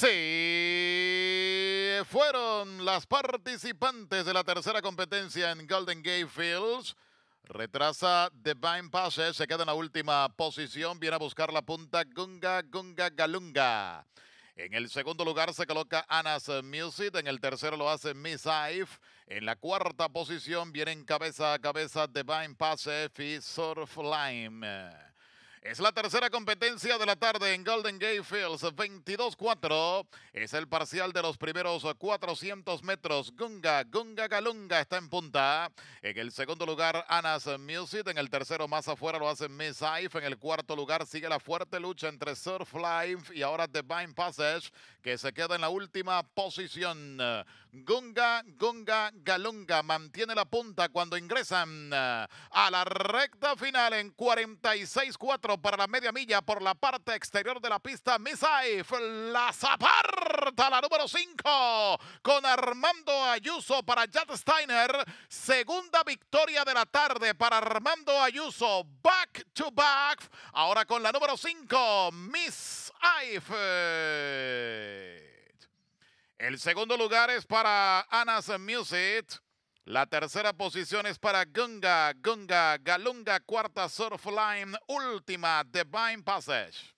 ¡Sí! fueron las participantes de la tercera competencia en Golden Gate Fields. Retrasa Divine Passes, se queda en la última posición, viene a buscar la punta Gunga Gunga Galunga. En el segundo lugar se coloca Anas Music, en el tercero lo hace Miss Ive. En la cuarta posición vienen cabeza a cabeza Divine Passes y Surf Lime. Es la tercera competencia de la tarde en Golden Gate Fields, 22-4. Es el parcial de los primeros 400 metros. Gunga, Gunga Galunga está en punta. En el segundo lugar, Anas Music. En el tercero, más afuera, lo hace Miss En el cuarto lugar, sigue la fuerte lucha entre Surf Life y ahora Divine Passage, que se queda en la última posición. Gunga, Gunga Galunga mantiene la punta cuando ingresan a la recta final en 46-4 para la media milla por la parte exterior de la pista. Miss Misaif la zaparta, la número 5, con Armando Ayuso para Jad Steiner. Segunda victoria de la tarde para Armando Ayuso. Back to back. Ahora con la número 5, Miss El segundo lugar es para Anas Music. La tercera posición es para Gunga, Gunga, Galunga, cuarta Surfline, última Divine Passage.